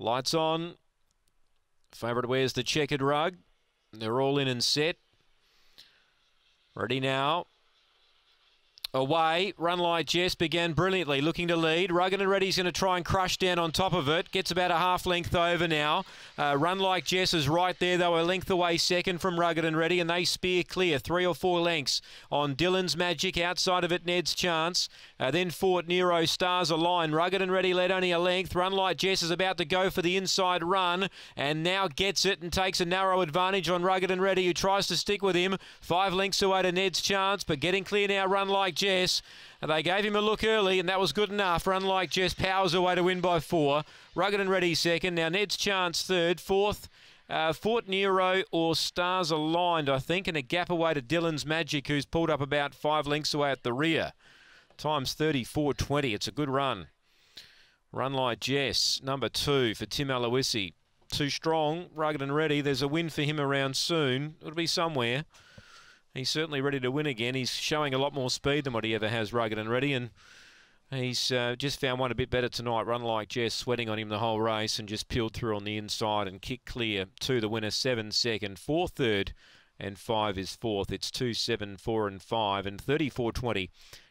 Lights on. Favorite wears the checkered rug. They're all in and set. Ready now. Away, run like Jess began brilliantly, looking to lead. Rugged and Ready's going to try and crush down on top of it. Gets about a half length over now. Uh, run like Jess is right there, though, a length away second from Rugged and Ready, and they spear clear three or four lengths on Dylan's Magic. Outside of it, Ned's Chance. Uh, then Fort Nero Stars line. Rugged and Ready led only a length. Run like Jess is about to go for the inside run, and now gets it and takes a narrow advantage on Rugged and Ready, who tries to stick with him. Five lengths away to Ned's Chance, but getting clear now. Run like Jess. They gave him a look early, and that was good enough. Run like Jess powers away to win by four. Rugged and Ready second. Now Ned's Chance third. Fourth, uh, Fort Nero or Stars Aligned, I think, and a gap away to Dylan's Magic, who's pulled up about five lengths away at the rear. Times 34.20. It's a good run. Run like Jess, number two for Tim Aloisi. Too strong, rugged and ready. There's a win for him around soon. It'll be somewhere. He's certainly ready to win again. He's showing a lot more speed than what he ever has, rugged and ready, and he's uh, just found one a bit better tonight. Run like Jess, sweating on him the whole race, and just peeled through on the inside and kicked clear to the winner, seven second, four third, and five is fourth. It's two seven four and five, and thirty four twenty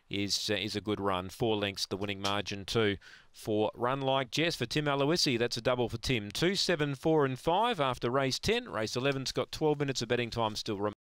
is uh, is a good run. Four lengths, the winning margin too for Run Like Jess for Tim Aloisi. That's a double for Tim. Two, seven, four, and five after race ten. Race eleven's got twelve minutes of betting time still remaining.